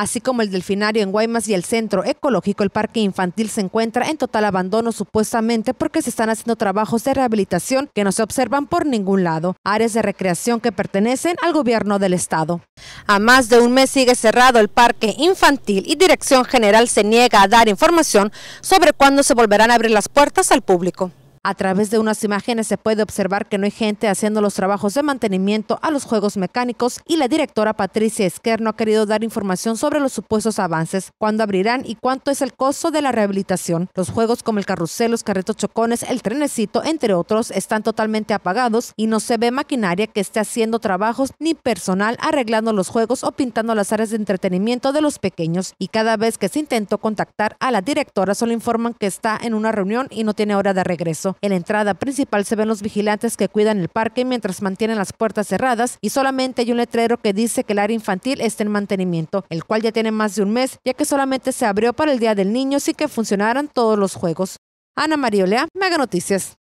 Así como el delfinario en Guaymas y el centro ecológico, el parque infantil se encuentra en total abandono supuestamente porque se están haciendo trabajos de rehabilitación que no se observan por ningún lado, áreas de recreación que pertenecen al gobierno del estado. A más de un mes sigue cerrado el parque infantil y Dirección General se niega a dar información sobre cuándo se volverán a abrir las puertas al público. A través de unas imágenes se puede observar que no hay gente haciendo los trabajos de mantenimiento a los juegos mecánicos y la directora Patricia no ha querido dar información sobre los supuestos avances, cuándo abrirán y cuánto es el costo de la rehabilitación. Los juegos como el carrusel, los carretos chocones, el trenecito, entre otros, están totalmente apagados y no se ve maquinaria que esté haciendo trabajos ni personal arreglando los juegos o pintando las áreas de entretenimiento de los pequeños. Y cada vez que se intentó contactar a la directora solo informan que está en una reunión y no tiene hora de regreso. En la entrada principal se ven los vigilantes que cuidan el parque mientras mantienen las puertas cerradas y solamente hay un letrero que dice que el área infantil está en mantenimiento, el cual ya tiene más de un mes, ya que solamente se abrió para el Día del Niño sin que funcionaran todos los juegos. Ana María Olea, Mega Noticias.